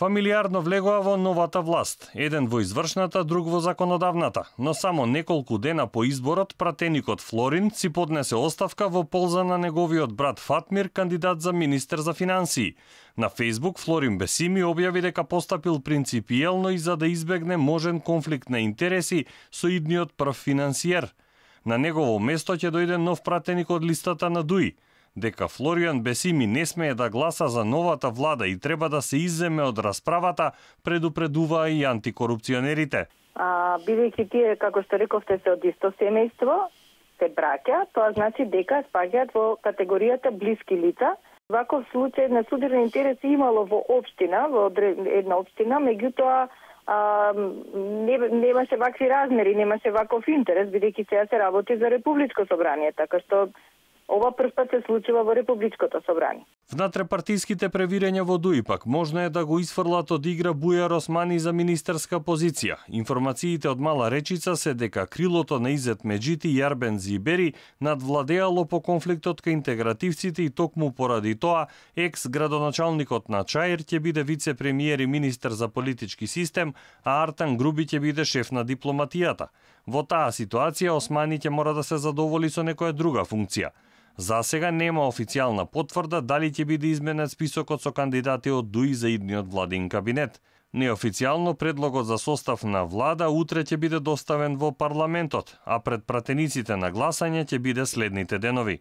Фамилиарно влегоа во новата власт, еден во извршната, друг во законодавната, но само неколку дена по изборот пратеникот Флорин си поднесе оставка во полза на неговиот брат Фатмир, кандидат за министер за финансии. На Фейсбук Флорин Бесими објави дека постапил принципијално и за да избегне можен конфликт на интереси со идниот прв финансиер. На негово место ќе дојде нов пратеник од листата на Дуи – дека Флориан Бесими не смее да гласа за новата влада и треба да се изземе од расправата, предупредуваа и антикорупционерите. А, бидејќи тие, како што рековте, се од исто семејство, се браќа, тоа значи дека спаѓаат во категоријата блиски лица. Ваков случај на судирен интерес имало во општина, во една општина, меѓутоа а, не, немаше вакви размери, немаше ваков интерес, бидејќи сега се работи за Републичко собрание, така што Ова првпат се случува во Републичкото собрание. Внатре партиските превирања во ДУИ пак можна е да го исфрлат од игра Буја Росмани за министерска позиција. Информациите од Мала Речица се дека крилото на Изет Меджити и Јарбен Зибери надвладеало по конфликтот кај интегративците и токму поради тоа екс градоначалникот на Чаир ќе биде вице-премиер и министер за политички систем, а Артан Груби ќе биде шеф на дипломатијата. Во таа ситуација Османи ќе мора да се задоволи со некоја друга функција. За сега нема официјална потврда дали ќе биде изменет списокот со кандидати од ДУИ за идниот владин кабинет. Неофицијално предлогот за состав на влада утре ќе биде доставен во парламентот, а пред пратениците на гласање ќе биде следните денови.